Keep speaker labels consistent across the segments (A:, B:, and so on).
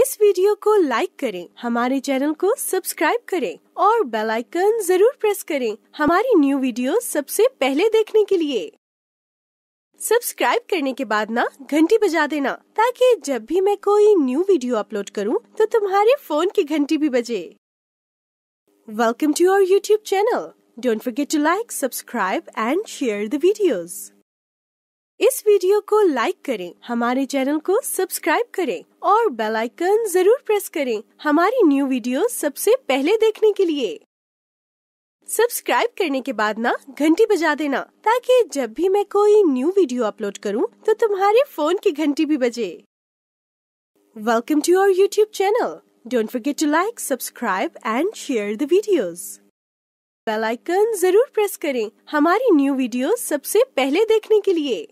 A: इस वीडियो को लाइक करें हमारे चैनल को सब्सक्राइब करें और बेल आइकन जरूर प्रेस करें हमारी न्यू वीडियो सबसे पहले देखने के लिए सब्सक्राइब करने के बाद ना घंटी बजा देना ताकि जब भी मैं कोई न्यू वीडियो अपलोड करूं तो तुम्हारे फोन की घंटी भी बजे welcome to our YouTube channel don't forget to like subscribe and share the videos इस वीडियो को लाइक करें हमारे चैनल को सब्सक्राइब करें और बेल आइकन जरूर प्रेस करें हमारी न्यू वीडियो सबसे पहले देखने के लिए सब्सक्राइब करने के बाद ना घंटी बजा देना ताकि जब भी मैं कोई न्यू वीडियो अपलोड करूं तो तुम्हारे फोन की घंटी भी बजे welcome to our YouTube channel don't forget to like subscribe and share the videos bell icon जरूर प्रेस करें हमारी न्यू वीडियो सबसे पहले देखने के लिए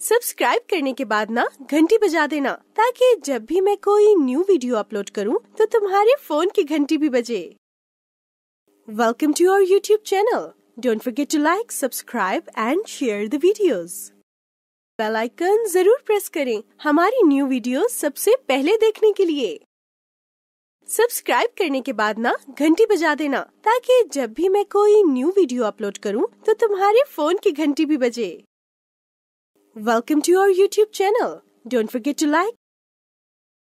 A: सब्सक्राइब करने के बाद ना घंटी बजा देना ताकि जब भी मैं कोई न्यू वीडियो अपलोड करूं तो तुम्हारे फोन की घंटी भी बजे welcome to your YouTube channel don't forget to like subscribe and share the videos bell icon जरूर प्रेस करें हमारी न्यू वीडियो सबसे पहले देखने के लिए सब्सक्राइब करने के बाद ना घंटी बजा देना ताकि जब भी मैं कोई न्यू वीडियो अपलोड करूं तो तुम्हारे फोन की घंटी भी बजे Welcome to our YouTube channel. Don't forget to like,